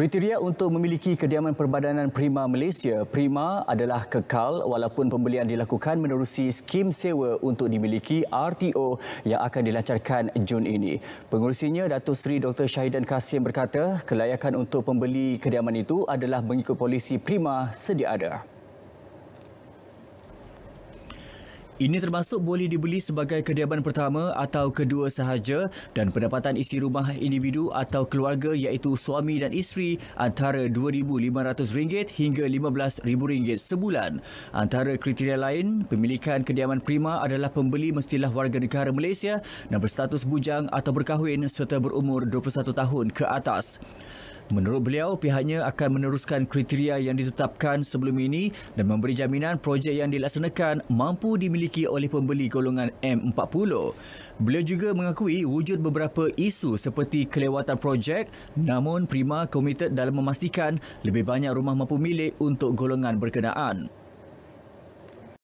Kriteria untuk memiliki kediaman perbadanan Prima Malaysia, Prima adalah kekal walaupun pembelian dilakukan menerusi skim sewa untuk dimiliki RTO yang akan dilancarkan Jun ini. Pengurusinya Datuk Seri Dr. Syahidan Kasim berkata, kelayakan untuk pembeli kediaman itu adalah mengikut polisi Prima sedia ada. Ini termasuk boleh dibeli sebagai kediaman pertama atau kedua sahaja dan pendapatan isi rumah individu atau keluarga iaitu suami dan isteri antara RM2,500 hingga RM15,000 sebulan. Antara kriteria lain, pemilikan kediaman prima adalah pembeli mestilah warga negara Malaysia dan berstatus bujang atau berkahwin serta berumur 21 tahun ke atas. Menurut beliau, pihaknya akan meneruskan kriteria yang ditetapkan sebelum ini dan memberi jaminan projek yang dilaksanakan mampu dimiliki dimiliki oleh pembeli golongan M40. Beliau juga mengakui wujud beberapa isu seperti kelewatan projek namun Prima komited dalam memastikan lebih banyak rumah mampu milik untuk golongan berkenaan.